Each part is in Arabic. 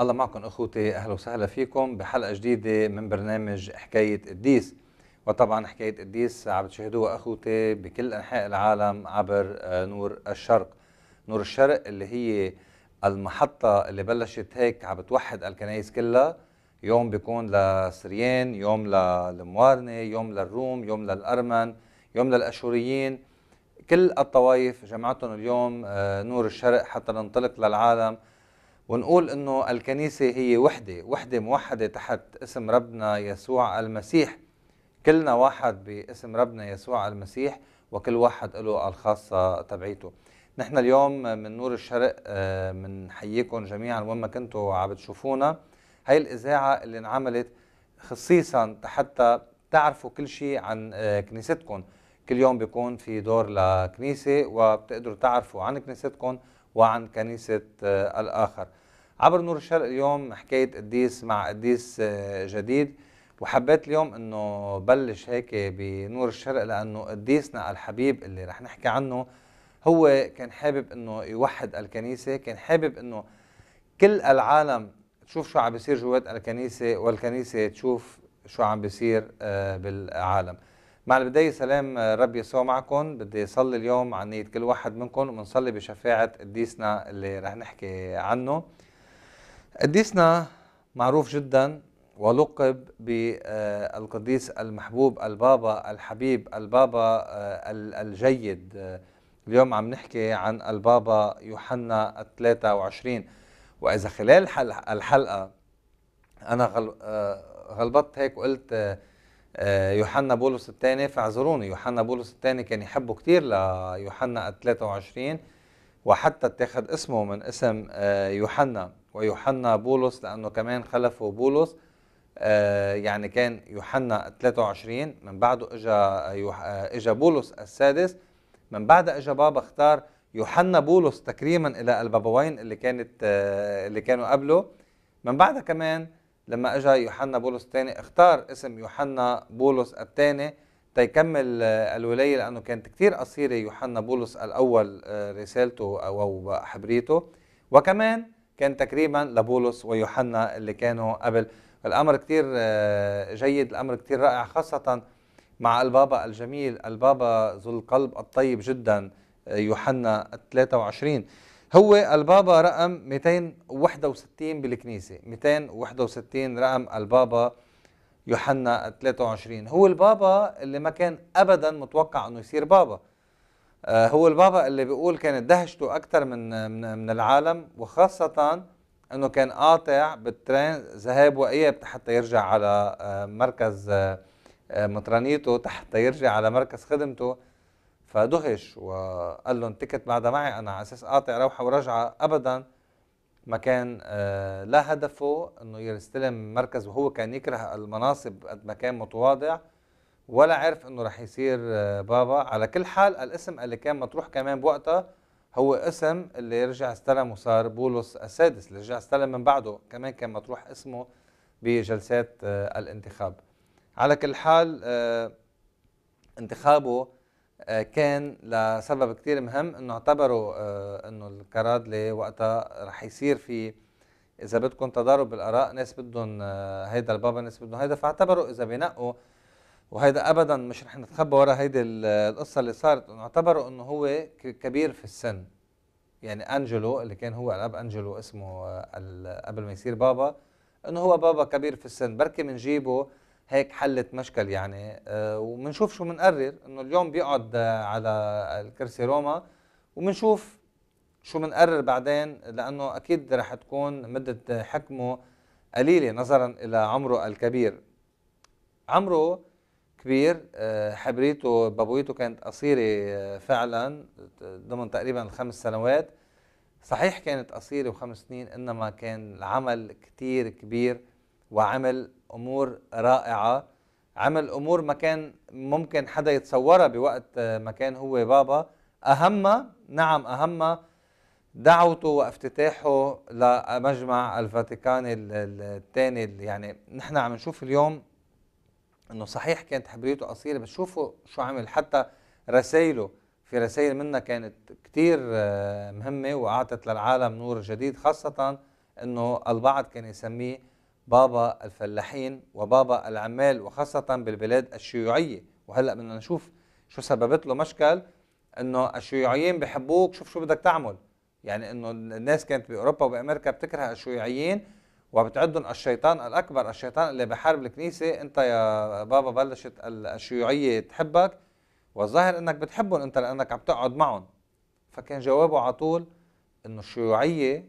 الله معكم اخوتي اهلا وسهلا فيكم بحلقه جديده من برنامج حكايه قديس وطبعا حكايه قديس عم تشاهدوها اخوتي بكل انحاء العالم عبر آه، نور الشرق نور الشرق اللي هي المحطه اللي بلشت هيك عم بتوحد الكنائس كلها يوم بيكون لسريان يوم للموارنه يوم للروم يوم للارمن يوم للاشوريين كل الطوائف جمعتهم اليوم آه، نور الشرق حتى ننطلق للعالم ونقول انه الكنيسه هي وحده وحده موحده تحت اسم ربنا يسوع المسيح كلنا واحد باسم ربنا يسوع المسيح وكل واحد له الخاصه تبعيته نحن اليوم من نور الشرق بنحييكم آه، جميعا وين ما كنتوا عم تشوفونا هاي الاذاعه اللي انعملت خصيصا حتى تعرفوا كل شيء عن آه، كنيستكم كل يوم بيكون في دور لكنيسه وبتقدروا تعرفوا عن كنيستكم وعن كنيسة آه، الآخر عبر نور الشرق اليوم حكاية قديس مع قديس آه، جديد وحبيت اليوم انه بلش هيك بنور الشرق لانه قديسنا الحبيب اللي رح نحكي عنه هو كان حابب انه يوحد الكنيسه، كان حابب انه كل العالم تشوف شو عم بيصير جوات الكنيسه والكنيسه تشوف شو عم بيصير آه، بالعالم. مع البداية سلام رب يسوع معكم بدي صلي اليوم عن نية كل واحد منكم وبنصلي بشفاعة قديسنا اللي رح نحكي عنه قديسنا معروف جدا ولقب بالقديس المحبوب البابا الحبيب البابا آه، الجيد اليوم عم نحكي عن البابا يوحنا 23 وإذا خلال الحلقة أنا آه، غلبت هيك وقلت آه، آه، يوحنا بولس الثاني فاعذروني يوحنا بولس الثاني كان يحبه كثير ليوحنا 23 وحتى اتخذ اسمه من اسم آه، يوحنا ويوحنا بولس لانه كمان خلفه بولس آه، يعني كان يوحنا 23 من بعده اجى اجى بولس السادس من بعد اجى بابا اختار يوحنا بولس تكريما الى البابوين اللي كانت اللي كانوا قبله من بعدها كمان لما اجى يوحنا بولس الثاني اختار اسم يوحنا بولس الثاني تيكمل آه، الولايه لانه كانت كثير قصيره يوحنا بولس الاول آه، رسالته او حبريته وكمان كان تقريبا لبولس ويوحنا اللي كانوا قبل الامر كثير آه، جيد الامر كثير رائع خاصه مع البابا الجميل البابا ذو القلب الطيب جدا يوحنا 23 هو البابا رقم 261 بالكنيسة 261 رقم البابا يوحنا 23 هو البابا اللي ما كان أبدا متوقع أنه يصير بابا آه، هو البابا اللي بيقول كانت دهشته أكثر من, من, العالم وخاصة أنه كان قاطع بالترين ذهاب وإياب حتى يرجع على آه، مركز آه، مطرانيته حتى يرجع على مركز خدمته فدهش وقال لهم تكت بعدها معي انا على اساس قاطع روحه ورجعه ابدا ما كان آه، لا هدفه انه يستلم مركز وهو كان يكره المناصب قد ما كان متواضع ولا عرف انه رح يصير آه، بابا على كل حال الاسم اللي كان مطروح كمان بوقتها هو اسم اللي رجع استلم وصار بولس السادس اللي رجع استلم من بعده كمان كان مطروح اسمه بجلسات آه، الانتخاب على كل حال انتخابه آه، كان لسبب كتير مهم انه اعتبروا آه، انه الكرادلي وقتها رح يصير في اذا بدكم تضارب بالاراء ناس بدهم آه، هيدا البابا ناس بدهم هيدا فاعتبروا اذا بينقوا وهيدا ابدا مش رح نتخبى ورا هيدي القصه اللي صارت انه اعتبروا انه هو كبير في السن يعني انجلو اللي كان هو الاب انجلو اسمه قبل ما يصير بابا انه هو بابا كبير في السن بركي بنجيبه هيك حلت مشكل يعني آه، وبنشوف شو بنقرر انه اليوم بيقعد آه، على الكرسي روما وبنشوف شو بنقرر بعدين لانه اكيد رح تكون مده حكمه قليله نظرا الى عمره الكبير عمره كبير آه، حبريته بابويته كانت قصيره فعلا ضمن تقريبا الخمس سنوات صحيح كانت قصيره وخمس سنين انما كان العمل كتير كبير وعمل امور رائعه عمل امور ما كان ممكن حدا يتصورها بوقت آه، ما كان هو بابا اهمها نعم اهمها دعوته وافتتاحه لمجمع الفاتيكان الثاني يعني نحن عم نشوف اليوم انه صحيح كانت حبريته قصيره بس شوفوا شو عمل حتى رسائله في رسائل منها كانت كتير آه، مهمه واعطت للعالم نور جديد خاصه انه البعض كان يسميه بابا الفلاحين وبابا العمال وخاصة بالبلاد الشيوعية وهلأ بدنا نشوف شو سببت له مشكل انه الشيوعيين بحبوك شوف شو بدك تعمل يعني انه الناس كانت باوروبا وبامريكا بتكره الشيوعيين وبتعدهم الشيطان الاكبر الشيطان اللي بحارب الكنيسه انت يا بابا بلشت الشيوعيه تحبك والظاهر انك بتحبهم انت لانك عم تقعد معهم فكان جوابه على طول انه الشيوعيه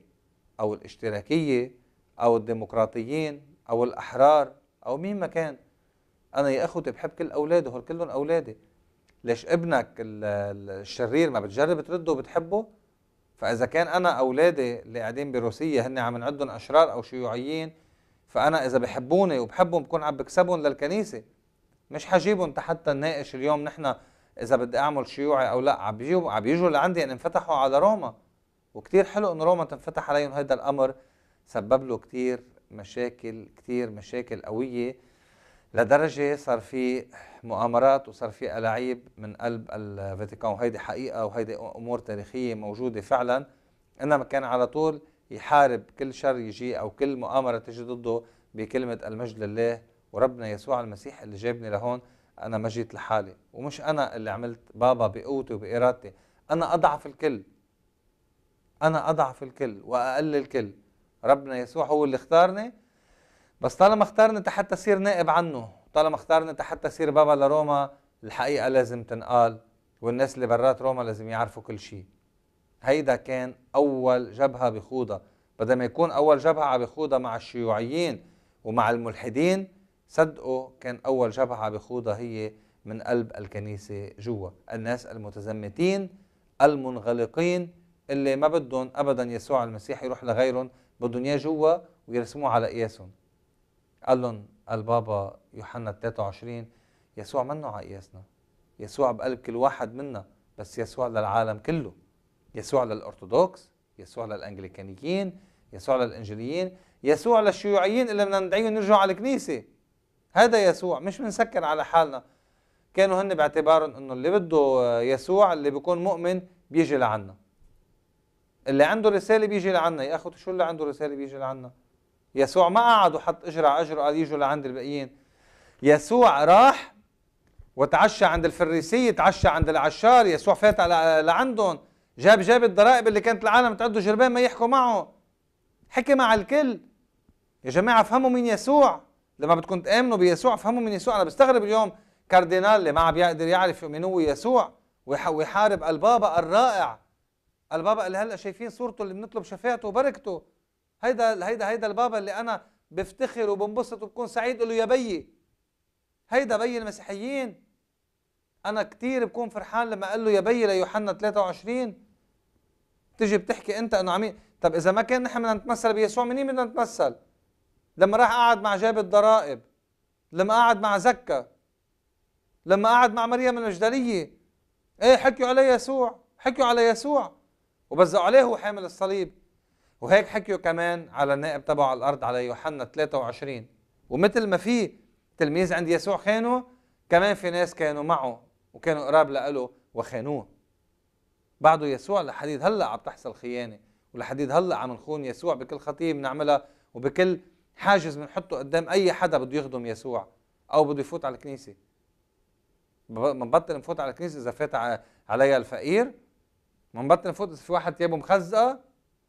او الاشتراكيه أو الديمقراطيين أو الأحرار أو مين ما كان أنا يا أخوتي بحب كل أولادي هول كلهم أولادي ليش ابنك الشرير ما بتجرب ترده وبتحبه فإذا كان أنا أولادي اللي قاعدين بروسيا هن عم نعدهم أشرار أو شيوعيين فأنا إذا بحبوني وبحبهم بكون عم بكسبهم للكنيسة مش حجيبهم حتى نناقش اليوم نحن إذا بدي أعمل شيوعي أو لا عم بيجوا لعندي أن انفتحوا على روما وكتير حلو أن روما تنفتح عليهم هذا الأمر سبب له كتير مشاكل كتير مشاكل قوية لدرجة صار في مؤامرات وصار في ألاعيب من قلب الفاتيكان وهيدي حقيقة وهيدي أمور تاريخية موجودة فعلا إنما كان على طول يحارب كل شر يجي أو كل مؤامرة تجي ضده بكلمة المجد لله وربنا يسوع المسيح اللي جابني لهون أنا ما جيت لحالي ومش أنا اللي عملت بابا بقوتي وبإرادتي أنا أضعف الكل أنا أضعف الكل وأقل الكل ربنا يسوع هو اللي اختارني بس طالما اختارني انت حتى تصير نائب عنه طالما اختارني انت حتى تصير بابا لروما الحقيقه لازم تنقال والناس اللي برات روما لازم يعرفوا كل شيء هيدا كان اول جبهه بخوضها بدل ما يكون اول جبهه عم بخوضها مع الشيوعيين ومع الملحدين صدقوا كان اول جبهه عم بخوضها هي من قلب الكنيسه جوا الناس المتزمتين المنغلقين اللي ما بدهم ابدا يسوع المسيح يروح لغيرهم بدهم اياه جوا ويرسموه على قياسهم قال لهم البابا يوحنا 23 يسوع منه على قياسنا يسوع بقلب كل واحد منا بس يسوع للعالم كله يسوع للأرثوذكس يسوع للأنجليكانيين يسوع للإنجيليين يسوع للشيوعيين اللي بدنا ندعيهم يرجعوا على الكنيسة هذا يسوع مش بنسكر على حالنا كانوا هن باعتبارهم انه اللي بده يسوع اللي بيكون مؤمن بيجي لعنا اللي عنده رساله بيجي لعنا يا اخوتي شو اللي عنده رساله بيجي لعنا يسوع ما قعد وحط اجر على اجره قال يجوا لعند الباقيين يسوع راح وتعشى عند الفريسي تعشى عند العشار يسوع فات على لعندهم جاب جاب الضرائب اللي كانت العالم تعده جربان ما يحكوا معه حكي مع الكل يا جماعه افهموا مين يسوع لما بدكم تامنوا بيسوع افهموا من يسوع انا بستغرب اليوم كاردينال اللي ما عم بيقدر يعرف مين هو يسوع ويحارب البابا الرائع البابا اللي هلا شايفين صورته اللي بنطلب شفاعته وبركته هيدا هيدا هيدا البابا اللي انا بفتخر وبنبسط وبكون سعيد له يا بيي هيدا بي المسيحيين انا كثير بكون فرحان لما قال له يا بيي ليوحنا 23 تجي بتحكي انت انه عمين طب اذا ما كان نحن بدنا نتمثل بيسوع منين بدنا نتمثل لما راح قعد مع جاب الضرائب لما قعد مع زكا لما قعد مع مريم المجدليه ايه حكيوا على يسوع حكيوا على يسوع وبزقوا عليه هو حامل الصليب وهيك حكيوا كمان على النائب تبعه على الارض على يوحنا 23 ومثل ما في تلميذ عند يسوع خانوا كمان في ناس كانوا معه وكانوا قراب له وخانوه بعده يسوع لحديد هلا عم تحصل خيانه ولحديد هلا عم نخون يسوع بكل خطيه بنعملها وبكل حاجز بنحطه قدام اي حدا بده يخدم يسوع او بده يفوت على الكنيسه بنبطل نفوت على الكنيسه اذا فات عليها الفقير من بطن فوت في واحد ثيابه مخزقه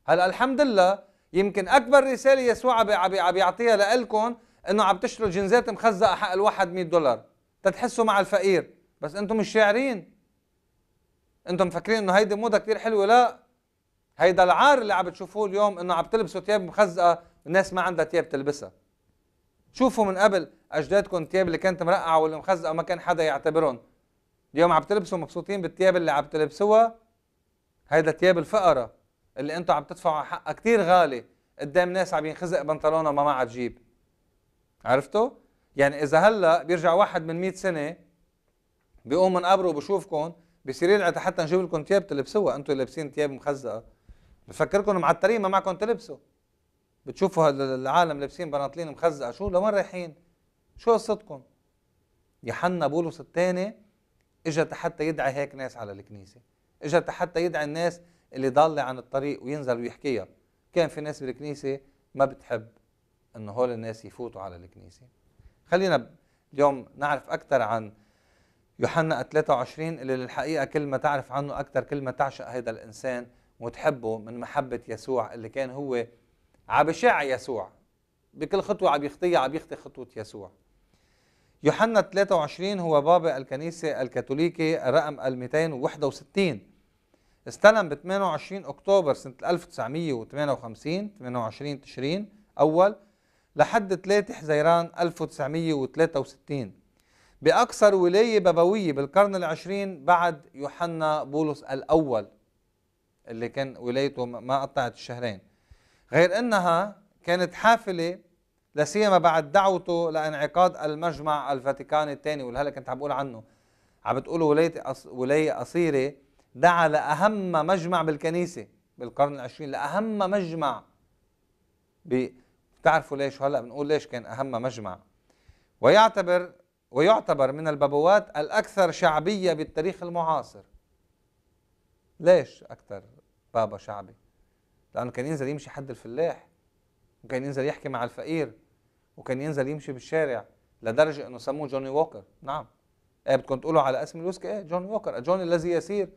هلا الحمد لله يمكن اكبر رساله يسوع عم بيعطيها لكم انه عم تشتروا جنزات مخزقه حق الواحد 100 دولار تتحسوا مع الفقير بس انتم مش شاعرين انتم مفكرين انه هيدي موضه كثير حلوه لا هيدا العار اللي عم بتشوفوه اليوم انه عم تلبسوا ثياب مخزقه الناس ما عندها ثياب تلبسها شوفوا من قبل اجدادكم الثياب اللي كانت مرقعه واللي مخزقه ما كان حدا يعتبرهم اليوم عم تلبسوا مبسوطين بالثياب اللي عم تلبسوها هيدا تياب الفقرة اللي انتو عم تدفعوا حقها كتير غالي قدام ناس عم ينخزق بنطلونها ما معها تجيب عرفتوا؟ يعني اذا هلا بيرجع واحد من 100 سنه بيقوم من قبره وبشوفكم بصير يلعب حتى نجيب لكم تياب تلبسوها انتو لابسين تياب مخزقه بفكركم معترين ما معكم تلبسوا بتشوفوا العالم لابسين بناطلين مخزقه شو لوين رايحين؟ شو قصتكم؟ يحنى بولس الثاني اجى حتى يدعي هيك ناس على الكنيسه اجت حتى يدعي الناس اللي ضالة عن الطريق وينزل ويحكيها كان في ناس بالكنيسة ما بتحب انه هول الناس يفوتوا على الكنيسة خلينا اليوم نعرف اكثر عن يوحنا 23 اللي الحقيقة كل ما تعرف عنه اكثر كل ما تعشق هذا الانسان وتحبه من محبة يسوع اللي كان هو عم بشع يسوع بكل خطوة عم يخطيها عم يخطي خطوة يسوع يوحنا 23 هو بابا الكنيسة الكاثوليكي الرقم 261 استلم ب 28 اكتوبر سنه 1958 28 تشرين اول لحد 3 حزيران 1963 باكثر ولايه بابويه بالقرن العشرين بعد يوحنا بولس الاول اللي كان ولايته ما قطعت الشهرين غير انها كانت حافله لا سيما بعد دعوته لانعقاد المجمع الفاتيكاني الثاني هلا كنت عم بقول عنه عم بتقولوا ولايه ولايه قصيره دعا لأهم مجمع بالكنيسة بالقرن العشرين لأهم مجمع بتعرفوا ليش هلا بنقول ليش كان أهم مجمع ويعتبر ويعتبر من البابوات الأكثر شعبية بالتاريخ المعاصر ليش أكثر بابا شعبي؟ لأنه كان ينزل يمشي حد الفلاح وكان ينزل يحكي مع الفقير وكان ينزل يمشي بالشارع لدرجة أنه سموه جوني ووكر نعم إيه بدكم تقولوا على اسم الويسكي إيه جوني ووكر جوني الذي يسير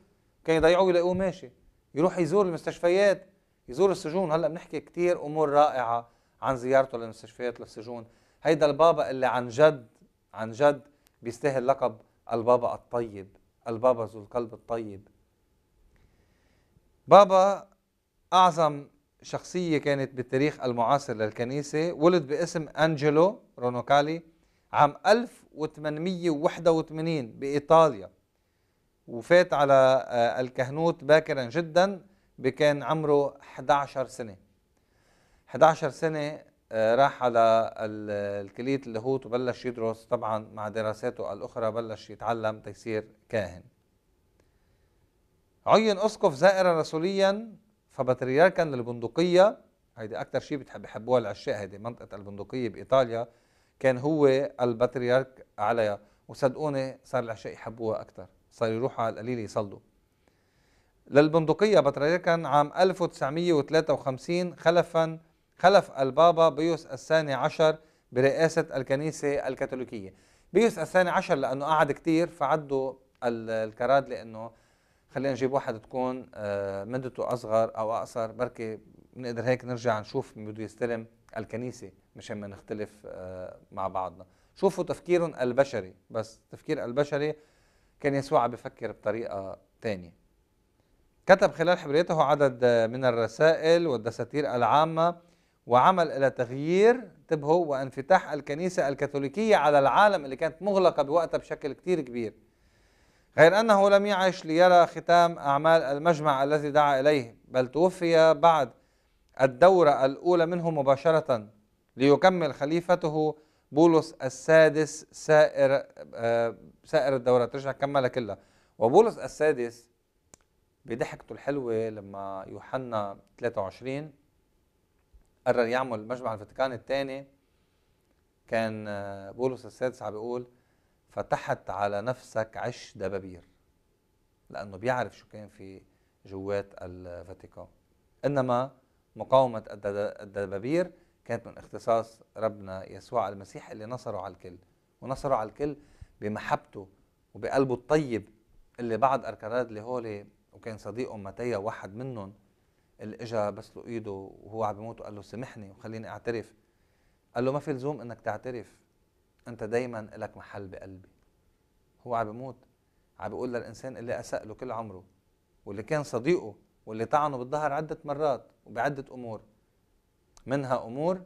كان يضيعوه يلاقوه ماشي يروح يزور المستشفيات يزور السجون هلا بنحكي كثير امور رائعه عن زيارته للمستشفيات للسجون هيدا البابا اللي عن جد عن جد بيستاهل لقب البابا الطيب البابا ذو القلب الطيب بابا اعظم شخصيه كانت بالتاريخ المعاصر للكنيسه ولد باسم انجلو رونوكالي عام 1881 بايطاليا وفات على آه، الكهنوت باكرا جدا بكان عمره 11 سنة 11 سنة آه، راح على الكلية اللاهوت وبلش يدرس طبعا مع دراساته الأخرى بلش يتعلم تيصير كاهن عين أسقف زائرا رسوليا فبطريركا للبندقية هيدي أكثر شيء بتحب يحبوها العشاء هيدي منطقة البندقية بإيطاليا كان هو البطريرك عليها وصدقوني صار العشاء يحبوها أكثر صار يروحوا على القليل يصلوا للبندقية بطريركن عام 1953 خلفا خلف البابا بيوس الثاني عشر برئاسة الكنيسة الكاثوليكية بيوس الثاني عشر لأنه قعد كتير فعدوا الكراد لأنه خلينا نجيب واحد تكون آه، مدته أصغر أو أقصر بركي بنقدر هيك نرجع نشوف بده يستلم الكنيسة مشان ما نختلف آه، مع بعضنا شوفوا تفكيرهم البشري بس تفكير البشري كان يسوع بفكر بطريقة تانية كتب خلال حبريته عدد من الرسائل والدساتير العامة وعمل إلى تغيير انتبهوا وانفتاح الكنيسة الكاثوليكية على العالم اللي كانت مغلقة بوقتها بشكل كتير كبير غير أنه لم يعش ليرى ختام أعمال المجمع الذي دعا إليه بل توفي بعد الدورة الأولى منه مباشرة ليكمل خليفته بولس السادس سائر آه، سائر الدورات رجع كملها كلها وبولس السادس بضحكته الحلوه لما يوحنا 23 قرر يعمل مجمع الفاتيكان الثاني كان آه، بولس السادس عم بيقول فتحت على نفسك عش دبابير لانه بيعرف شو كان في جوات الفاتيكان انما مقاومه الدبابير كانت من اختصاص ربنا يسوع المسيح اللي نصره على الكل ونصره على الكل بمحبته وبقلبه الطيب اللي بعد أركراد اللي هولي وكان صديقه متيا واحد منهم اللي اجى بس له ايده وهو عم بيموت وقال له سامحني وخليني اعترف قال له ما في لزوم انك تعترف انت دايما لك محل بقلبي هو عم بيموت عم بيقول للانسان اللي اساء له كل عمره واللي كان صديقه واللي طعنه بالظهر عده مرات وبعده امور منها امور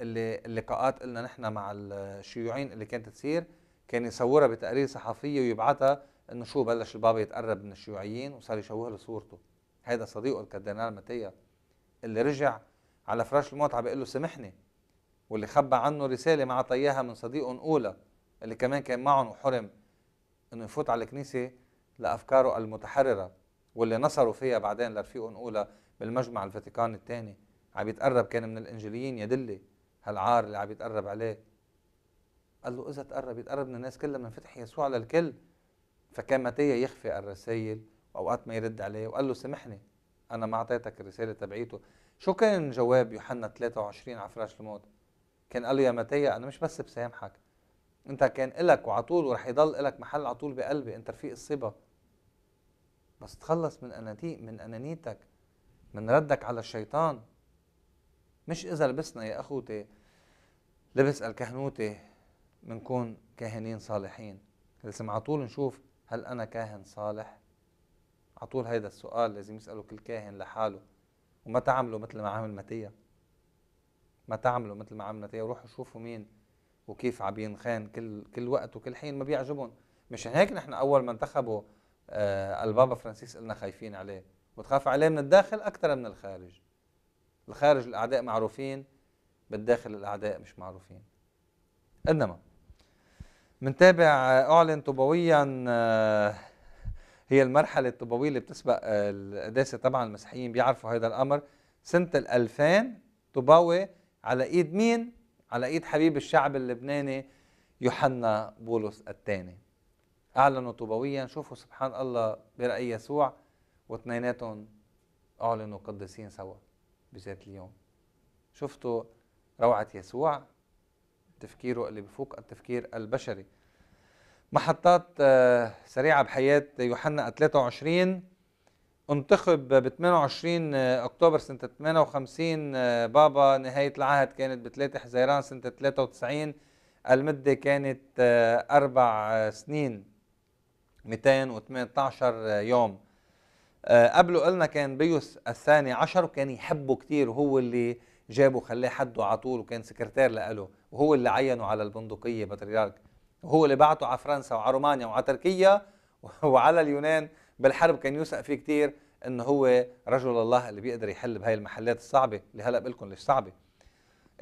اللي اللقاءات قلنا نحن مع الشيوعيين اللي كانت تصير كان يصورها بتقارير صحفيه ويبعثها انه شو بلش البابا يتقرب من الشيوعيين وصار يشوه له صورته هذا صديقه الكاردينال ماتيا اللي رجع على فراش الموت عم بيقول له سامحني واللي خبى عنه رساله مع طياها من صديقه اولى اللي كمان كان معهم وحرم انه يفوت على الكنيسه لافكاره المتحرره واللي نصروا فيها بعدين لرفيقه اولى بالمجمع الفاتيكاني الثاني عم يتقرب كان من الانجيليين يا دلي هالعار اللي عم يتقرب عليه قال له اذا تقرب يتقرب من الناس كلها من فتح يسوع للكل فكان متيا يخفي الرسائل واوقات ما يرد عليه وقال له سامحني انا ما اعطيتك الرساله تبعيته شو كان جواب يوحنا 23 على فراش الموت كان قال له يا متيا انا مش بس بسامحك انت كان الك وعطول ورح يضل الك محل عطول بقلبي انت رفيق الصبا بس تخلص من انانيتك من انانيتك من ردك على الشيطان مش إذا لبسنا يا أخوتي لبس الكهنوتي منكون كاهنين صالحين لازم على طول نشوف هل أنا كاهن صالح؟ على طول هيدا السؤال لازم يسأله كل كاهن لحاله وما تعملوا مثل ما عمل متيا ما تعملوا مثل ما عمل متيا وروحوا شوفوا مين وكيف عم ينخان كل كل وقت وكل حين ما بيعجبهم مشان هيك نحن اول ما انتخبوا آه البابا فرانسيس قلنا خايفين عليه وتخاف عليه من الداخل اكثر من الخارج الخارج الأعداء معروفين بالداخل الأعداء مش معروفين إنما منتابع أعلن طوبويا آه، هي المرحلة الطوبوية اللي بتسبق آه، القداسة طبعا المسيحيين بيعرفوا هذا الأمر سنة الألفين طوباوي على إيد مين؟ على إيد حبيب الشعب اللبناني يوحنا بولس الثاني أعلنوا طوبويا شوفوا سبحان الله برأي يسوع واثنيناتهم أعلنوا قديسين سوا بذات اليوم شفتوا روعة يسوع تفكيره اللي بفوق التفكير البشري محطات آه، سريعة بحياة يوحنا 23 آه، انتخب ب 28 آه، اكتوبر سنة 58 بابا نهاية العهد كانت ب 3 حزيران سنة 93 المدة كانت أربع سنين 218 يوم آه، قبله قلنا كان بيوس الثاني عشر وكان يحبه كتير وهو اللي جابه خلاه حده على طول وكان سكرتير لإله وهو اللي عينه على البندقية بطريرك وهو اللي بعته على فرنسا وعلى رومانيا وعلى تركيا وعلى اليونان بالحرب كان يوثق فيه كتير انه هو رجل الله اللي بيقدر يحل بهاي المحلات الصعبة اللي هلا بقول لكم ليش صعبة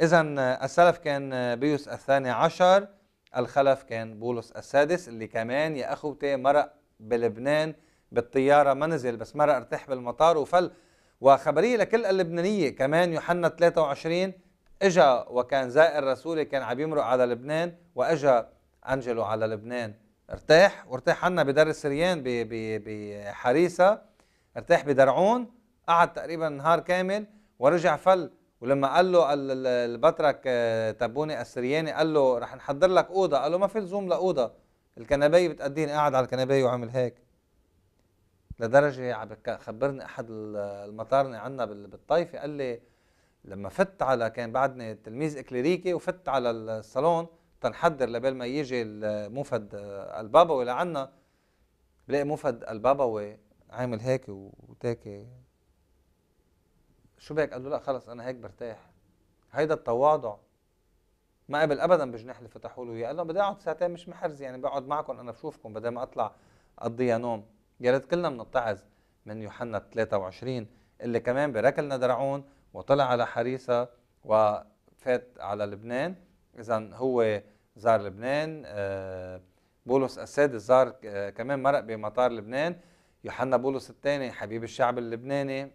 إذا آه، السلف كان آه، بيوس الثاني عشر الخلف كان بولس السادس اللي كمان يا أخوتي مرق بلبنان بالطياره ما نزل بس مرة ارتاح بالمطار وفل وخبريه لكل اللبنانيه كمان يوحنا 23 اجا وكان زائر رسولي كان عم يمرق على لبنان واجا انجلو على لبنان ارتاح وارتاح عنا بدار السريان بحريسه ارتاح بدرعون قعد تقريبا نهار كامل ورجع فل ولما قال له البترك آه، تبوني السرياني قال له رح نحضر لك اوضه قال له ما في لزوم لاوضه الكنبايه بتقديني قاعد على الكنبايه وعمل هيك لدرجه عم خبرني احد المطارنه عندنا بالطائفه قال لي لما فت على كان بعدني تلميذ اكليريكي وفت على الصالون تنحضر لبال ما يجي المفد البابوي لعنا بلاقي مفد البابوي عامل هيك وتاك شو بك قال له لا خلص انا هيك برتاح هيدا التواضع ما قبل ابدا بجناح اللي فتحوا له اياه قال لهم بدي اقعد ساعتين مش محرز يعني بقعد معكم انا بشوفكم بدل ما اطلع اقضيها نوم يا ريت كلنا بنتعظ من يوحنا 23 اللي كمان بركلنا درعون وطلع على حريسه وفات على لبنان اذا هو زار لبنان آه، بولس السادس زار آه، كمان مرق بمطار لبنان يوحنا بولس الثاني حبيب الشعب اللبناني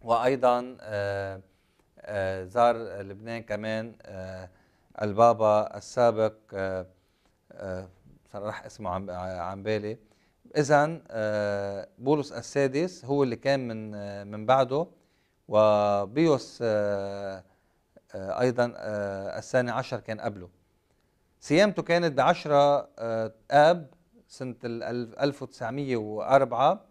وايضا آه، زار لبنان كمان البابا السابق صراحة اسمه عن بالي اذا آه، بولس السادس هو اللي كان من آه، من بعده وبيوس آه، ايضا الثاني عشر كان قبله صيامته كانت 10 اب سنه 1904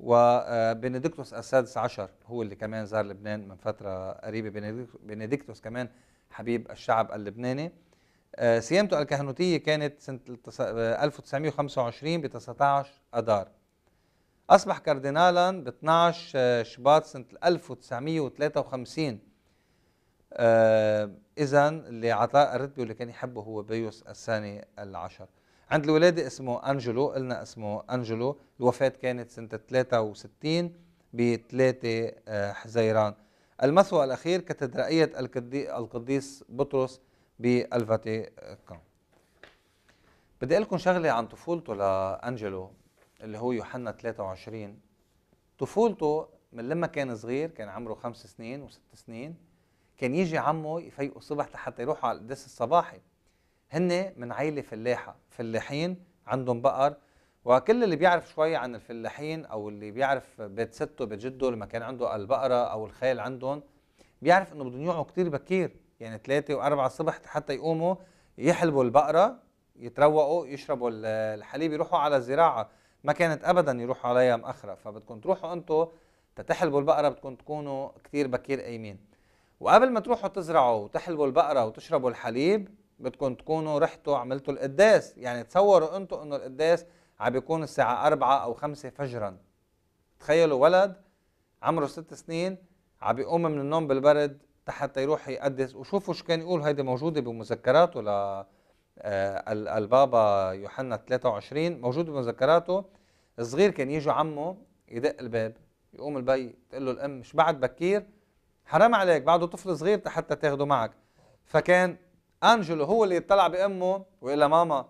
وبنديكتوس السادس عشر هو اللي كمان زار لبنان من فتره قريبه بنديكتوس كمان حبيب الشعب اللبناني سيامته آه، الكهنوتية كانت سنة 1925 ب 19 أدار أصبح كاردينالا ب 12 آه، شباط سنة 1953 إذا اللي عطاء الرتبة واللي كان يحبه هو بيوس الثاني العشر عند الولادة اسمه أنجلو قلنا اسمه أنجلو الوفاة كانت سنة 63 ب 3 حزيران المثوى الأخير كاتدرائية القديس بطرس بالفاتيكان بدي اقول لكم شغله عن طفولته لانجلو اللي هو يوحنا 23 طفولته من لما كان صغير كان عمره خمس سنين وست سنين كان يجي عمه يفيقوا الصبح لحتى يروحوا على القداس الصباحي هن من عيلة فلاحة فلاحين عندهم بقر وكل اللي بيعرف شوي عن الفلاحين او اللي بيعرف بيت سته بيت جده لما كان عنده البقره او الخيل عندهم بيعرف انه بدهم يوعوا كثير بكير يعني 3 و4 الصبح حتى يقوموا يحلبوا البقرة يتروقوا يشربوا الحليب يروحوا على الزراعة ما كانت أبدا يروحوا عليها مأخرة فبدكم تروحوا أنتوا تتحلبوا البقرة بدكم تكونوا كتير بكير قايمين وقبل ما تروحوا تزرعوا وتحلبوا البقرة وتشربوا الحليب بدكم تكونوا رحتوا عملتوا القداس يعني تصوروا أنتوا أنه القداس عم بيكون الساعة أربعة أو خمسة فجرا تخيلوا ولد عمره ست سنين عم بيقوم من النوم بالبرد حتى يروح يقدس وشوفوا شو كان يقول هيدي موجوده بمذكراته ل آه، البابا يوحنا 23 موجود بمذكراته الصغير كان يجي عمه يدق الباب يقوم البي تقول له الام مش بعد بكير حرام عليك بعده طفل صغير حتى تاخده معك فكان انجلو هو اللي يطلع بامه ويقول لها ماما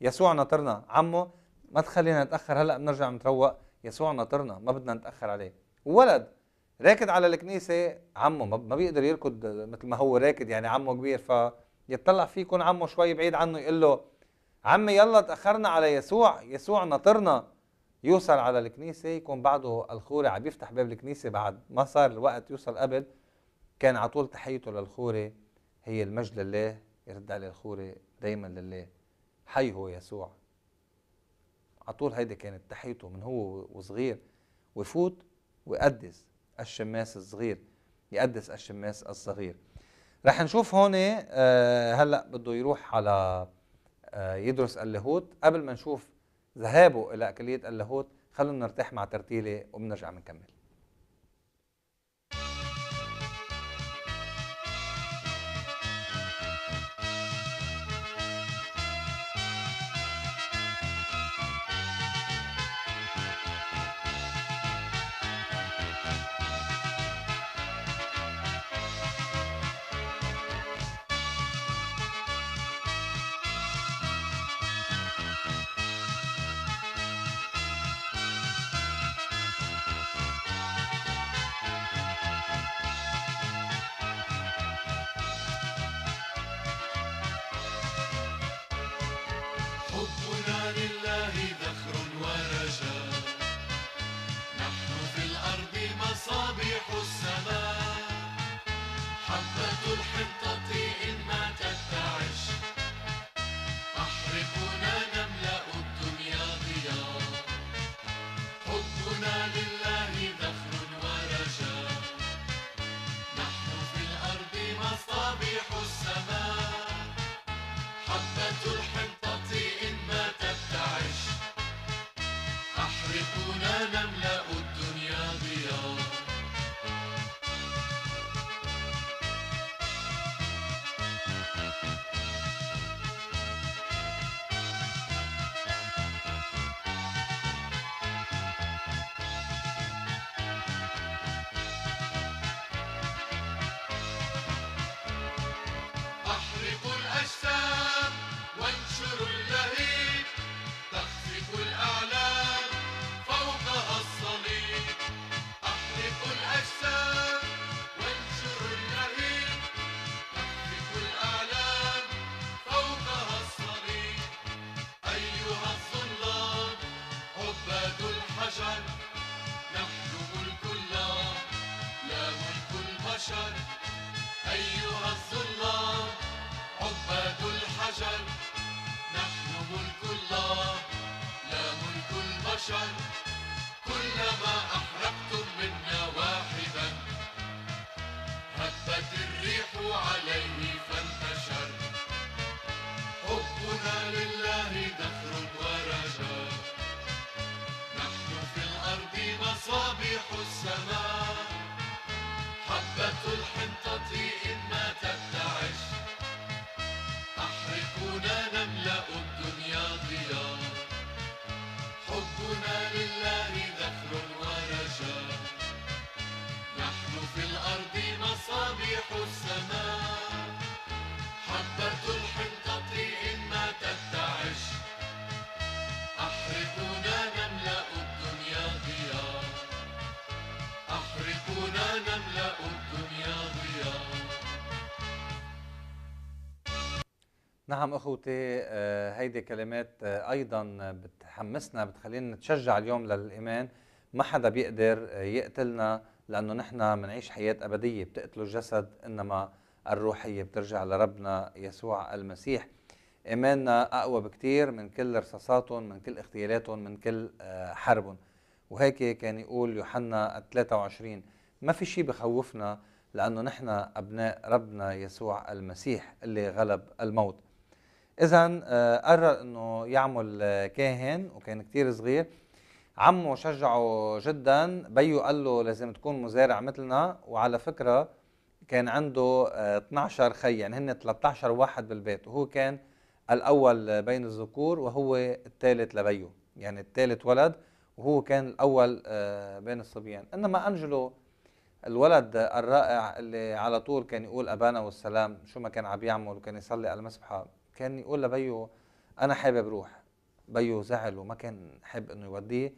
يسوع ناطرنا عمه ما تخلينا نتاخر هلا بنرجع نتروق يسوع ناطرنا ما بدنا نتاخر عليه ولد راكد على الكنيسه عمه ما بيقدر يركض مثل ما هو راكد يعني عمه كبير فيتطلع فيه يكون عمه شوي بعيد عنه يقول له عمي يلا تاخرنا على يسوع يسوع ناطرنا يوصل على الكنيسه يكون بعده الخوري عم يفتح باب الكنيسه بعد ما صار الوقت يوصل قبل كان على طول تحيته للخوري هي المجد لله يرد عليه الخوري دائما لله حي هو يسوع على طول هيدي كانت تحيته من هو وصغير ويفوت ويقدس الشماس الصغير يقدس الشماس الصغير رح نشوف هون آه، هلا بده يروح على آه، يدرس اللاهوت قبل ما نشوف ذهابه الى اكليه اللاهوت خلونا نرتاح مع ترتيله وبنرجع بنكمل نعم اخوتي آه، هيدي كلمات آه، ايضا بتحمسنا بتخلينا نتشجع اليوم للايمان ما حدا بيقدر آه، يقتلنا لانه نحن بنعيش حياه ابديه بتقتلوا الجسد انما الروحيه بترجع لربنا يسوع المسيح ايماننا اقوى بكثير من كل رصاصاتهم من كل اغتيالاتهم من كل حربهم وهيك كان يقول يوحنا 23 ما في شيء بخوفنا لانه نحن ابناء ربنا يسوع المسيح اللي غلب الموت اذا آه، قرر انه يعمل آه، كاهن وكان كتير صغير عمه شجعه جدا بيو قال له لازم تكون مزارع مثلنا وعلى فكره كان عنده 12 آه، خي يعني هن 13 واحد بالبيت وهو كان الاول بين الذكور وهو الثالث لبيو يعني الثالث ولد وهو كان الاول بين الصبيان انما انجلو الولد الرائع اللي على طول كان يقول ابانا والسلام شو ما كان عم يعمل وكان يصلي على المسبحه كان يقول لبيو انا حابب روح بيو زعل وما كان حابب انه يوديه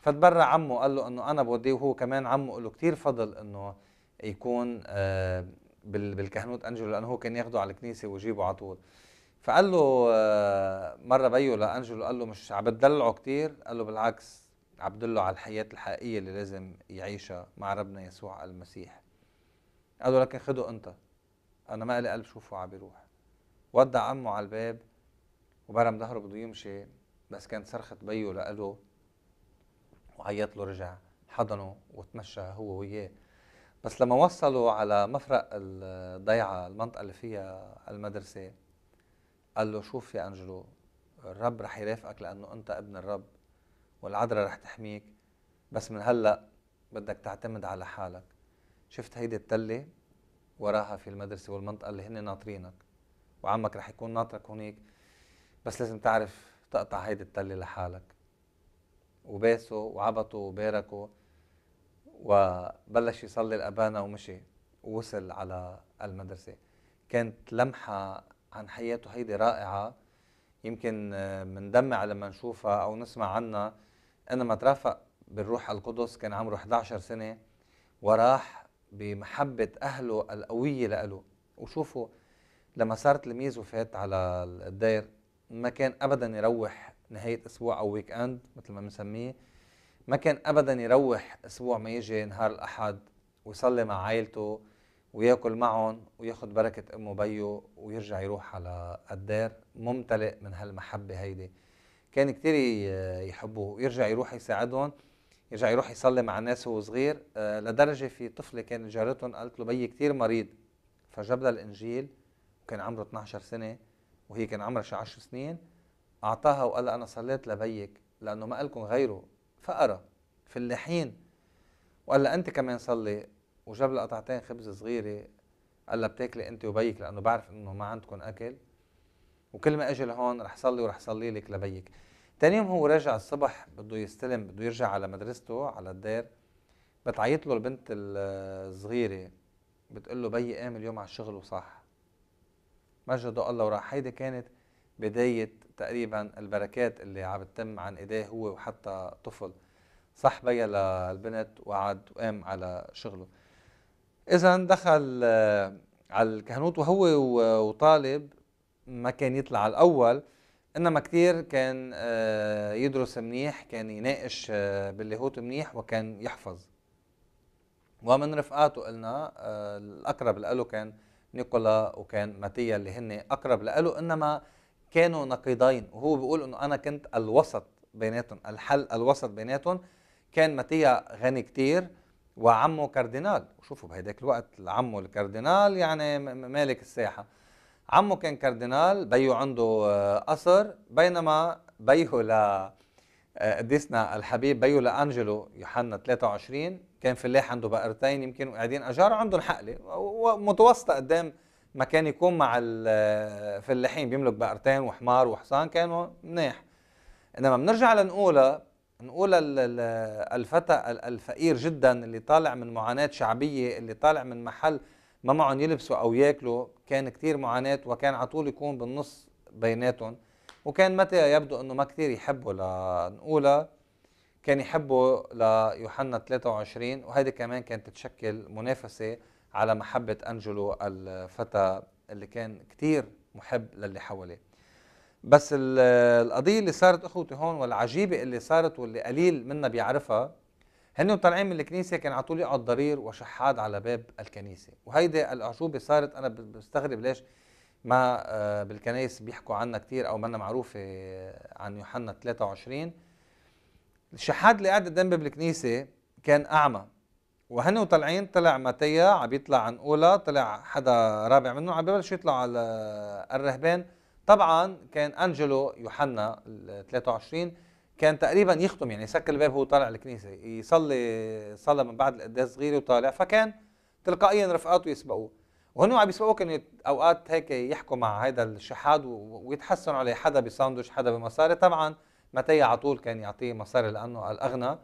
فتبرع عمه قال له انه انا بوديه وهو كمان عمه قال له كثير فضل انه يكون آه، بالكهنوت انجلو لانه هو كان ياخده على الكنيسه ويجيبه على طول فقال له آه، مره بيو لانجلو قال له مش عم بتدلعه كثير قال له بالعكس عم بدله على الحياه الحقيقيه اللي لازم يعيشها مع ربنا يسوع المسيح قال له لكن خده انت انا ما لي قلب شوفه عم بيروح ودع عمه على الباب وبرم ظهره بده يمشي بس كانت صرخة بيو لإله وعيط له رجع حضنه وتمشى هو وياه بس لما وصلوا على مفرق الضيعة المنطقة اللي فيها المدرسة قال له شوف يا أنجلو الرب رح يرافقك لأنه أنت ابن الرب والعذراء رح تحميك بس من هلأ بدك تعتمد على حالك شفت هيدي التلة وراها في المدرسة والمنطقة اللي هن ناطرينك وعمك رح يكون ناطرك هونيك بس لازم تعرف تقطع هيدي التلة لحالك وباسوا وعبطوا وباركوا وبلش يصلي الأبانة ومشي ووصل على المدرسة كانت لمحة عن حياته هيدي رائعة يمكن آه، مندمع لما نشوفها أو نسمع عنها إنما ترافق بالروح القدس كان عمره 11 سنة وراح بمحبة أهله القوية لإله وشوفوا لما صار تلميذ وفات على الدير ما كان ابدا يروح نهايه اسبوع او ويك اند مثل ما بنسميه ما كان ابدا يروح اسبوع ما يجي نهار الاحد ويصلي مع عائلته وياكل معهم وياخذ بركه امه وبيه ويرجع يروح على الدير ممتلئ من هالمحبه هيدي كان كثير يحبوه ويرجع يروح يساعدهم يرجع يروح يصلي مع الناس وهو صغير آه، لدرجه في طفله كانت جارتهم قالت له بيي كثير مريض فجاب لها الانجيل كان عمره 12 سنه وهي كان عمرها 10 سنين اعطاها وقال لها انا صليت لبيك لانه ما قالكم غيره فقره فلاحين وقال لها انت كمان صلي وجاب لها قطعتين خبز صغيره قال لها بتاكلي انت وبيك لانه بعرف انه ما عندكم اكل وكل ما اجي لهون رح صلي ورح صلي لك لبيك تاني يوم هو راجع الصبح بده يستلم بده يرجع على مدرسته على الدير بتعيط له البنت الصغيره بتقول له بيي قام اليوم على الشغل وصح مجد الله وراح هيدي كانت بداية تقريبا البركات اللي عم تتم عن ايديه هو وحتى طفل صح بيا للبنت وقعد وقام على شغله اذا دخل آه، على الكهنوت وهو وطالب ما كان يطلع على الاول انما كثير كان آه، يدرس منيح كان يناقش آه، باللاهوت منيح وكان يحفظ ومن رفقاته قلنا الاقرب له كان نيكولا وكان ماتيا اللي هن اقرب له انما كانوا نقيضين وهو بيقول انه انا كنت الوسط بيناتهم الحل الوسط بيناتهم كان ماتيا غني كتير وعمه كاردينال وشوفوا بهداك الوقت عمه الكاردينال يعني مالك الساحه عمه كان كاردينال بيو عنده قصر آه، بينما بيو ل قديسنا آه، الحبيب بيو لانجلو يوحنا 23 كان فلاح عنده بقرتين يمكن قاعدين اجار وعندهم حقله ومتوسطة قدام ما كان يكون مع الفلاحين بيملك بقرتين وحمار وحصان كانوا منيح انما بنرجع لنقولها نقول الفتى الفقير جدا اللي طالع من معاناة شعبية اللي طالع من محل ما معهم يلبسوا أو ياكلوا كان كتير معاناة وكان على طول يكون بالنص بيناتهم وكان متى يبدو أنه ما كتير يحبوا لنقولها كان يحبه ليوحنا 23 وهيدي كمان كانت تشكل منافسة على محبة أنجلو الفتى اللي كان كتير محب للي حواليه بس القضية اللي صارت أخوتي هون والعجيبة اللي صارت واللي قليل منا بيعرفها هن طالعين من الكنيسة كان على طول يقعد ضرير وشحاد على باب الكنيسة وهيدي الأعجوبة صارت أنا بستغرب ليش ما آه، بالكنائس بيحكوا عنها كتير أو منا معروفة آه، عن يوحنا 23 الشحاد اللي قاعد قدام باب الكنيسه كان اعمى وهن وطالعين طلع متيا عم يطلع عن اولى طلع حدا رابع منه عم ببلش يطلع على الرهبان طبعا كان انجلو يوحنا ال 23 كان تقريبا يختم يعني يسكر الباب هو طالع الكنيسه يصلي صلى من بعد القداس صغيره وطالع فكان تلقائيا رفقاته يسبقوه وهن عم يسبقوه كانوا اوقات هيك يحكوا مع هذا الشحاد ويتحسنوا عليه حدا بساندوش حدا بمصاري طبعا متي على طول كان يعطيه مصاري لانه الاغنى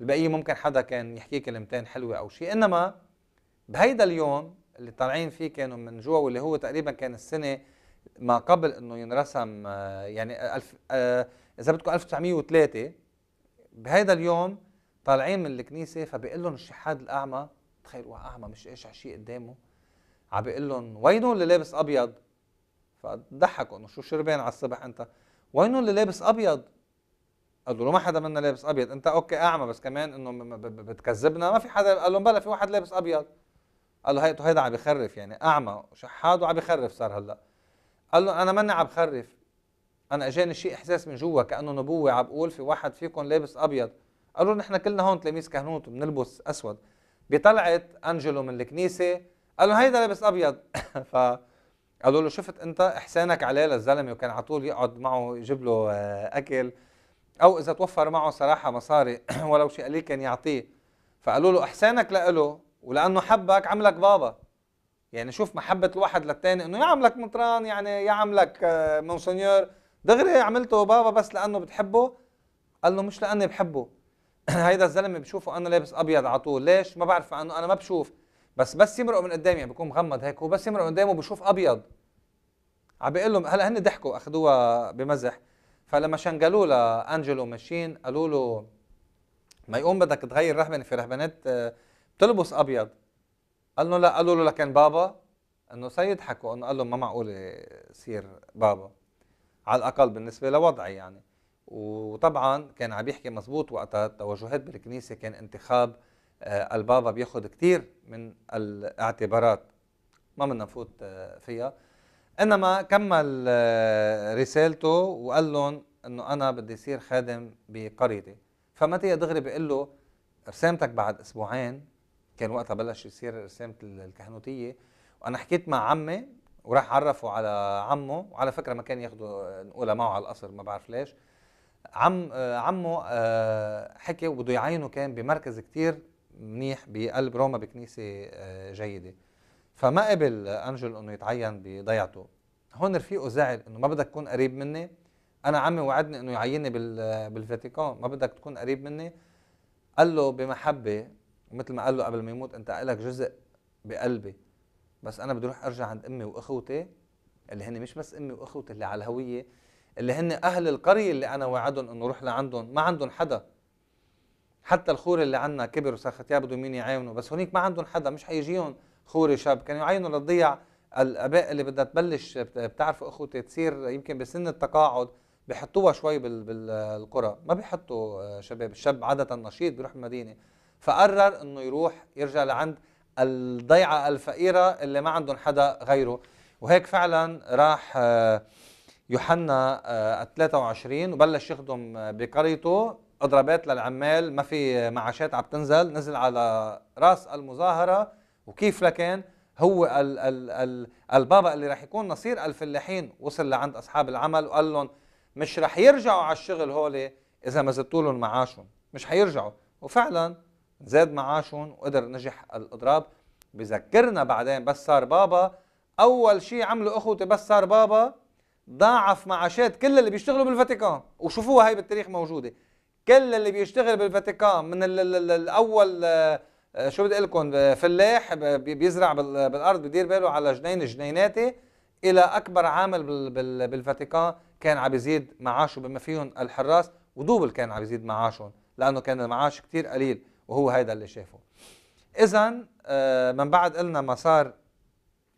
البقيه ممكن حدا كان يحكي كلمتين حلوه او شيء انما بهيدا اليوم اللي طالعين فيه كانوا من جوا واللي هو تقريبا كان السنه ما قبل انه ينرسم آه، يعني ألف آه، اذا بدكم 1903 بهيدا اليوم طالعين من الكنيسه فبيقول لهم الشحاد الاعمى تخيل اعمى مش ايش شيء قدامه عم بيقول لهم وينه اللي لابس ابيض فضحكوا انه شو شربان على الصبح انت وينه اللي لابس ابيض قالوا له ما حدا منا لابس ابيض انت اوكي اعمى بس كمان انه بتكذبنا ما في حدا قال لهم بلا في واحد لابس ابيض قال له هيدا هيدا عم بخرف يعني اعمى وشحاد وعم بخرف صار هلا قال له انا ماني عم بخرف انا اجاني شيء احساس من جوا كانه نبوه عم بقول في واحد فيكم لابس ابيض قالوا نحن كلنا هون تلاميذ كهنوت وبنلبس اسود بطلعت انجلو من الكنيسه قال له هيدا لابس ابيض ف قالوا له شفت انت احسانك عليه للزلمه وكان على طول يقعد معه يجيب له آه، اكل أو إذا توفر معه صراحة مصاري ولو شيء قليل كان يعطيه فقالوا له إحسانك لإله ولأنه حبك عملك بابا يعني شوف محبة الواحد للتاني إنه يا عملك مطران يعني يا عملك آه، مونسونيور دغري عملته بابا بس لأنه بتحبه قال له مش لأني بحبه هيدا الزلمة بشوفه أنا لابس أبيض على طول ليش؟ ما بعرف عنه أنا ما بشوف بس بس يمرق من قدامي يعني بكون مغمض هيك هو بس يمرق من قدامه بشوف أبيض عم بيقول لهم هلا هن ضحكوا اخذوها بمزح فلما شنقلوا لانجلو ماشين قالوا له ما يقوم بدك تغير رهبنه في رهبنات آه، بتلبس ابيض قال له لا قالوا له لكن بابا انه سيضحكوا انه قال له ما معقول يصير بابا على الاقل بالنسبه لوضعي يعني وطبعا كان عم يحكي مزبوط وقتها التوجهات بالكنيسه كان انتخاب آه، البابا بياخذ كثير من الاعتبارات ما بدنا نفوت آه، فيها انما كمل آه، رسالته وقال لهم انه انا بدي اصير خادم بقريتي فمتى دغري بيقول له رسامتك بعد اسبوعين كان وقتها بلش يصير رسامه الكهنوتيه وانا حكيت مع عمي وراح عرفه على عمه وعلى فكره ما كان ياخده آه، نقولها معه على القصر ما بعرف ليش عم آه، عمه حكي وبده يعينه كان بمركز كتير منيح بقلب روما بكنيسه جيده فما قبل انجل انه يتعين بضيعته هون رفيقه زعل انه ما بدك تكون قريب مني انا عمي وعدني انه يعيني بالفاتيكان ما بدك تكون قريب مني قال له بمحبه ومثل ما قال له قبل ما يموت انت لك جزء بقلبي بس انا بدي اروح ارجع عند امي واخوتي اللي هن مش بس امي واخوتي اللي على الهويه اللي هن اهل القريه اللي انا وعدهم انه روح لعندهم ما عندهم حدا حتى الخور اللي عندنا كبر وصار ختيار بدهم مين يعاونه بس هونيك ما عندهم حدا مش حيجيهم خوري شاب كانوا يعينوا للضيع الاباء اللي بدها تبلش بتعرفوا اخوتي تصير يمكن بسن التقاعد بحطوها شوي بالقرى ما بيحطوا آه، شباب الشاب عاده نشيط بيروح المدينه فقرر انه يروح يرجع لعند الضيعه الفقيره اللي ما عندهم حدا غيره وهيك فعلا راح آه، يوحنا 23 آه، وبلش يخدم بقريته اضرابات للعمال ما في معاشات عم تنزل نزل على راس المظاهره وكيف لكن هو ال ال ال البابا اللي رح يكون نصير الفلاحين وصل لعند اصحاب العمل وقال لهم مش رح يرجعوا على الشغل هول اذا ما زدتوا لهم معاشهم مش حيرجعوا وفعلا زاد معاشهم وقدر نجح الاضراب بذكرنا بعدين بس صار بابا اول شيء عمله اخوتي بس صار بابا ضاعف معاشات كل اللي بيشتغلوا بالفاتيكان وشوفوها هي بالتاريخ موجوده كل اللي بيشتغل بالفاتيكان من الاول آه، آه، شو بدي اقول لكم آه، فلاح بيزرع بالارض بدير باله على جنين جنيناتي الى اكبر عامل بالفاتيكان كان عم يزيد معاشه بما فيهم الحراس ودوبل كان عم يزيد معاشهم لانه كان المعاش كثير قليل وهو هيدا اللي شافه اذا آه، من بعد قلنا ما صار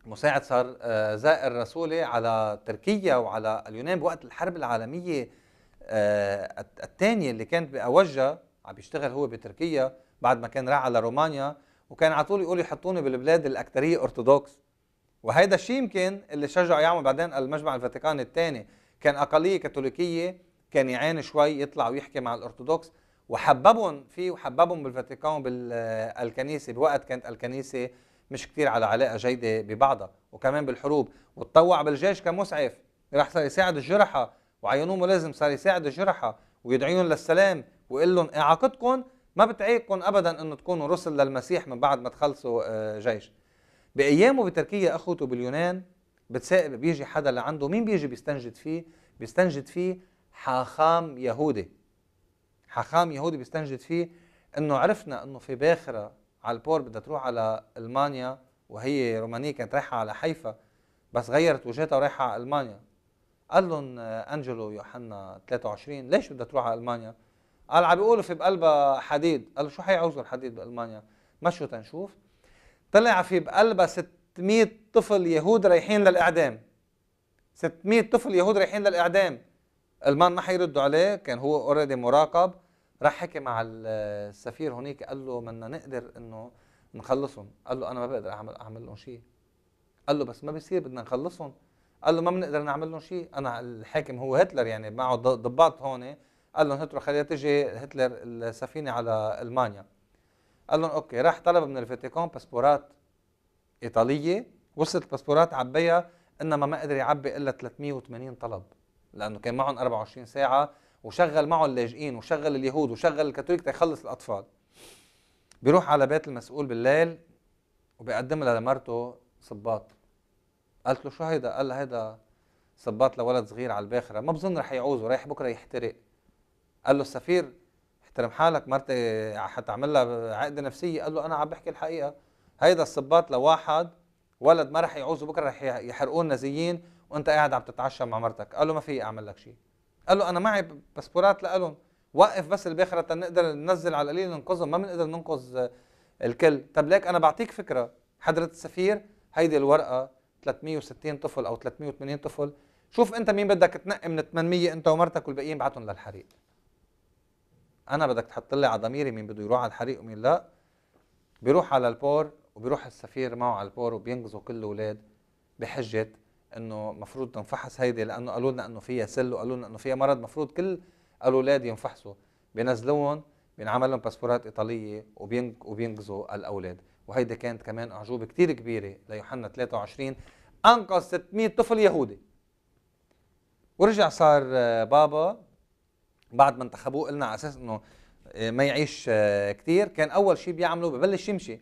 مساعد صار زائر رسولي على تركيا وعلى اليونان بوقت الحرب العالميه الثانيه اللي كانت باوجها عم يشتغل هو بتركيا بعد ما كان راح على رومانيا وكان على طول يقول يحطوني بالبلاد الاكثريه ارثوذكس وهيدا الشيء يمكن اللي شجعه يعمل بعدين المجمع الفاتيكاني الثاني كان اقليه كاثوليكيه كان يعاني شوي يطلع ويحكي مع الارثوذكس وحببهم فيه وحببهم بالفاتيكان بالكنيسه بوقت كانت الكنيسه مش كتير على علاقه جيده ببعضها وكمان بالحروب وتطوع بالجيش كمسعف راح صار يساعد الجرحى وعينوه ملازم صار يساعد الجرحى ويدعيهم للسلام ويقول لهم اعاقتكم إيه ما بتعيقكم ابدا انه تكونوا رسل للمسيح من بعد ما تخلصوا آه، جيش بايامه بتركيا اخوته باليونان بتسائل بيجي حدا لعنده مين بيجي بيستنجد فيه بيستنجد فيه حاخام يهودي حاخام يهودي بيستنجد فيه انه عرفنا انه في باخره على البور بدها تروح على المانيا وهي رومانيه كانت رايحه على حيفا بس غيرت وجهتها ورايحه على المانيا قال لهم آه، انجلو يوحنا 23 ليش بدها تروح على المانيا؟ قال عم بيقولوا في بقلبها حديد قال شو حيعوزوا الحديد بألمانيا مشوا تنشوف طلع في بقلبها 600 طفل يهود رايحين للإعدام 600 طفل يهود رايحين للإعدام المان ما حيردوا عليه كان هو اوريدي مراقب راح حكي مع السفير هونيك قال له بدنا نقدر انه نخلصهم قال له انا ما بقدر اعمل اعمل لهم شيء قال له بس ما بيصير بدنا نخلصهم قال له ما بنقدر نعمل لهم شيء انا الحاكم هو هتلر يعني معه ضباط هون قال لهم هتلر خليها تجي هتلر السفينه على المانيا قال لهم اوكي راح طلب من الفاتيكان باسبورات ايطاليه وصلت الباسبورات عبيها انما ما قدر يعبي الا 380 طلب لانه كان معهم 24 ساعه وشغل معه اللاجئين وشغل اليهود وشغل الكاثوليك تيخلص الاطفال بيروح على بيت المسؤول بالليل وبيقدم لها لمرته صباط قالت له شو هيدا قال هيدا صباط لولد صغير على الباخره ما بظن رح يعوزه رايح بكره يحترق قال له السفير احترم حالك مرتي حتعمل لها عقده نفسيه قال له انا عم بحكي الحقيقه هيدا الصباط لو ولد ما رح يعوزه بكره رح يحرقوه النازيين وانت قاعد عم تتعشى مع مرتك قال له ما في اعمل لك شيء قال له انا معي باسبورات لهم وقف بس الباخره تنقدر ننزل على القليل ننقذهم ما بنقدر ننقذ الكل طب ليك انا بعطيك فكره حضره السفير هيدي الورقه 360 طفل او 380 طفل شوف انت مين بدك تنقي من 800 انت ومرتك والباقيين بعتهم للحريق انا بدك تحط لي على ضميري مين بده يروح على الحريق ومين لا بيروح على البور وبيروح السفير معه على البور وبينقذوا كل الاولاد بحجه انه مفروض تنفحص هيدي لانه قالوا لنا انه فيها سل وقالوا لنا انه فيها مرض مفروض كل الاولاد ينفحصوا بينزلوهم بينعمل لهم باسبورات ايطاليه وبينقذوا الاولاد وهيدي كانت كمان اعجوبه كثير كبيره ليوحنا 23 انقذ 600 طفل يهودي ورجع صار آه، بابا بعد ما انتخبوه قلنا على اساس انه آه، ما يعيش آه، كثير كان اول شيء بيعمله ببلش يمشي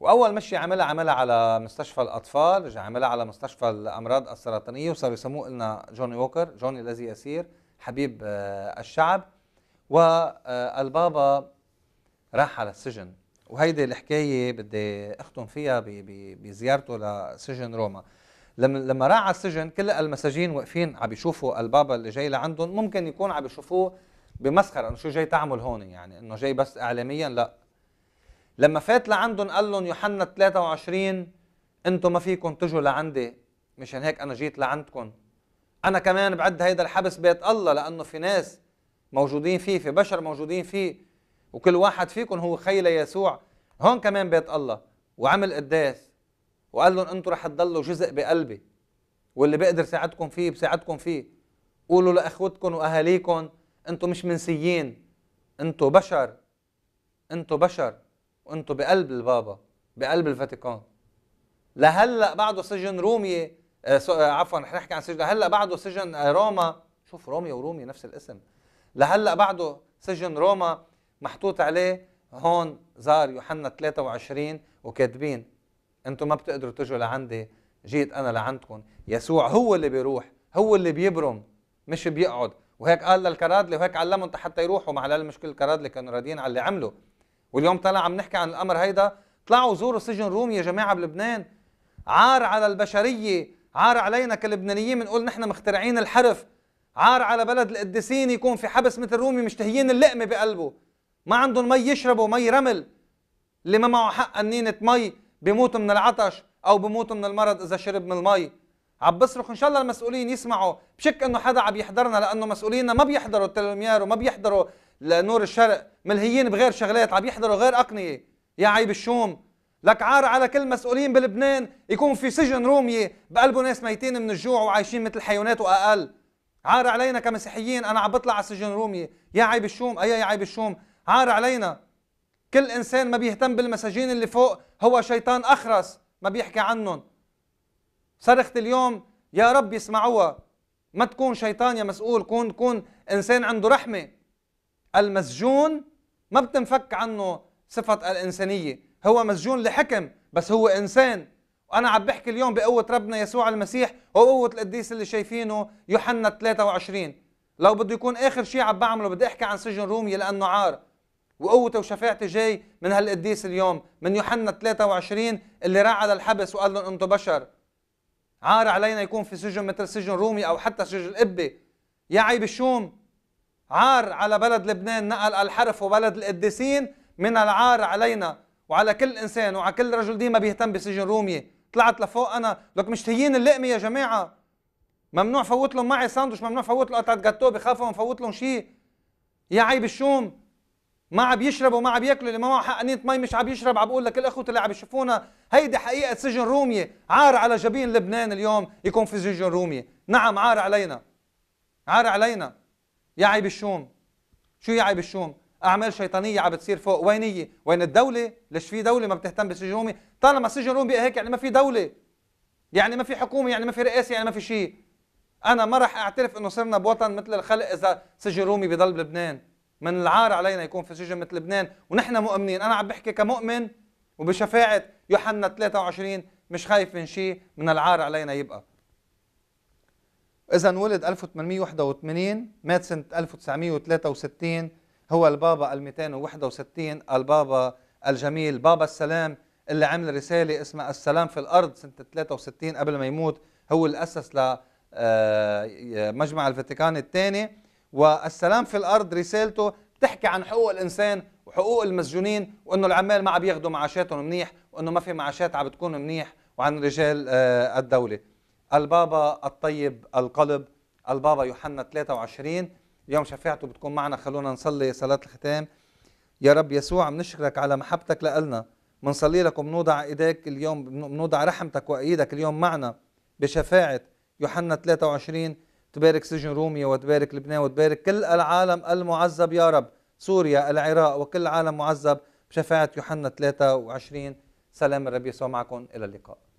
واول مشي عملها عملها على مستشفى الاطفال رجع عملها على مستشفى الامراض السرطانيه وصاروا يسموه لنا جوني ووكر جوني الذي يسير حبيب آه، الشعب والبابا راح على السجن وهيدي الحكايه بدي اختم فيها بزيارته لسجن روما لما لما راح على السجن كل المساجين واقفين عم بيشوفوا البابا اللي جاي لعندهم ممكن يكون عم بيشوفوه بمسخره انه شو جاي تعمل هون يعني انه جاي بس اعلاميا لا لما فات لعندهم قال لهم يوحنا 23 انتم ما فيكم تجوا لعندي مشان هيك انا جيت لعندكم انا كمان بعد هيدا الحبس بيت الله لانه في ناس موجودين فيه في بشر موجودين فيه وكل واحد فيكم هو خي ليسوع هون كمان بيت الله وعمل قداس وقال لهم انتوا رح تضلوا جزء بقلبي واللي بقدر ساعدكم فيه بساعدكم فيه قولوا لاخوتكم واهاليكم انتوا مش منسيين انتوا بشر انتوا بشر وانتوا بقلب البابا بقلب الفاتيكان لهلا بعده سجن رومي آه، آه، عفوا رح نحكي عن سجن لهلا بعده سجن آه، روما شوف روميا ورومي نفس الاسم لهلا بعده سجن روما محطوط عليه هون زار يوحنا 23 وكاتبين انتم ما بتقدروا تجوا لعندي جيت انا لعندكم يسوع هو اللي بيروح هو اللي بيبرم مش بيقعد وهيك قال للكرادله وهيك علمهم حتى يروحوا مع مشكله الكرادله كانوا راضيين على اللي عمله واليوم طلع عم نحكي عن الامر هيدا طلعوا زوروا سجن روم يا جماعه بلبنان عار على البشريه عار علينا كلبنانيين بنقول نحن مخترعين الحرف عار على بلد القديسين يكون في حبس مثل رومي مشتهيين اللقمه بقلبه ما عندهم مي يشربوا مي رمل اللي ما معه حق قنينة مي بيموتوا من العطش او بيموتوا من المرض اذا شرب من المي عم بصرخ ان شاء الله المسؤولين يسمعوا بشك انه حدا عم يحضرنا لانه مسؤولينا ما بيحضروا التلمير وما بيحضروا لنور الشرق ملهيين بغير شغلات عم يحضروا غير اقنيه يا عيب الشوم لك عار على كل مسؤولين بلبنان يكون في سجن رومي بقلبه ناس ميتين من الجوع وعايشين مثل حيوانات واقل عار علينا كمسيحيين انا عم بطلع على سجن رومي يا عيب الشوم اي يا عيب الشوم عار علينا كل انسان ما بيهتم بالمساجين اللي فوق هو شيطان اخرس ما بيحكي عنهم صرخت اليوم يا رب يسمعوها ما تكون شيطان يا مسؤول كون كون انسان عنده رحمه المسجون ما بتنفك عنه صفه الانسانيه هو مسجون لحكم بس هو انسان وانا عم بحكي اليوم بقوه ربنا يسوع المسيح وقوه القديس اللي شايفينه يوحنا 23 لو بده يكون اخر شيء عم بعمله بدي احكي عن سجن رومي لانه عار وقوته وشفاعته جاي من هالقديس اليوم من يوحنا 23 اللي راح على الحبس وقال لهم انتم بشر عار علينا يكون في سجن مثل سجن رومي او حتى سجن ابي يا عيب الشوم عار على بلد لبنان نقل الحرف وبلد القديسين من العار علينا وعلى كل انسان وعلى كل رجل دي ما بيهتم بسجن رومي طلعت لفوق انا لك مشتهيين اللقمه يا جماعه ممنوع فوت لهم معي ساندوش ممنوع فوت لهم قطعه جاتوه بخافوا فوت لهم شيء يا عيب الشوم ما عم بيشربوا وما عم بياكلوا اللي ما معه حقنية مي مش عم بيشرب عم بقول لكل اخوتي اللي عم يشوفونا هيدي حقيقة سجن رومية عار على جبين لبنان اليوم يكون في سجن رومية نعم عار علينا عار علينا يا عيب الشوم شو يا عيب الشوم اعمال شيطانيه عم بتصير فوق وينيه وين الدوله ليش في دوله ما بتهتم بالسجن الرومي طالما سجن رومي هيك يعني ما في دوله يعني ما في حكومه يعني ما في رئاسه يعني ما في شيء انا ما راح اعترف انه صرنا بوطن مثل الخلق اذا سجن رومي بضل بلبنان من العار علينا يكون في سجن مثل لبنان ونحن مؤمنين انا عم بحكي كمؤمن وبشفاعة يوحنا 23 مش خايف من شيء من العار علينا يبقى إذا ولد 1881 مات سنة 1963 هو البابا ال 261 البابا الجميل بابا السلام اللي عمل رسالة اسمها السلام في الأرض سنة 63 قبل ما يموت هو اللي أسس آه، مجمع الفاتيكان الثاني والسلام في الارض رسالته بتحكي عن حقوق الانسان وحقوق المسجونين وانه العمال ما عم ياخذوا معاشاتهم منيح وانه ما في معاشات عم بتكون منيح وعن رجال آه، الدوله البابا الطيب القلب البابا يوحنا 23 يوم شفاعته بتكون معنا خلونا نصلي صلاه الختام يا رب يسوع بنشكرك على محبتك لنا بنصلي لك وبنوضع ايديك اليوم بنوضع رحمتك وايدك اليوم معنا بشفاعه يوحنا 23 تبارك سجن روميا وتبارك لبنان وتبارك كل العالم المعذب يا رب سوريا العراق وكل العالم معذب بشفاعة يوحنا 23 سلام الرب يسوع معكم إلى اللقاء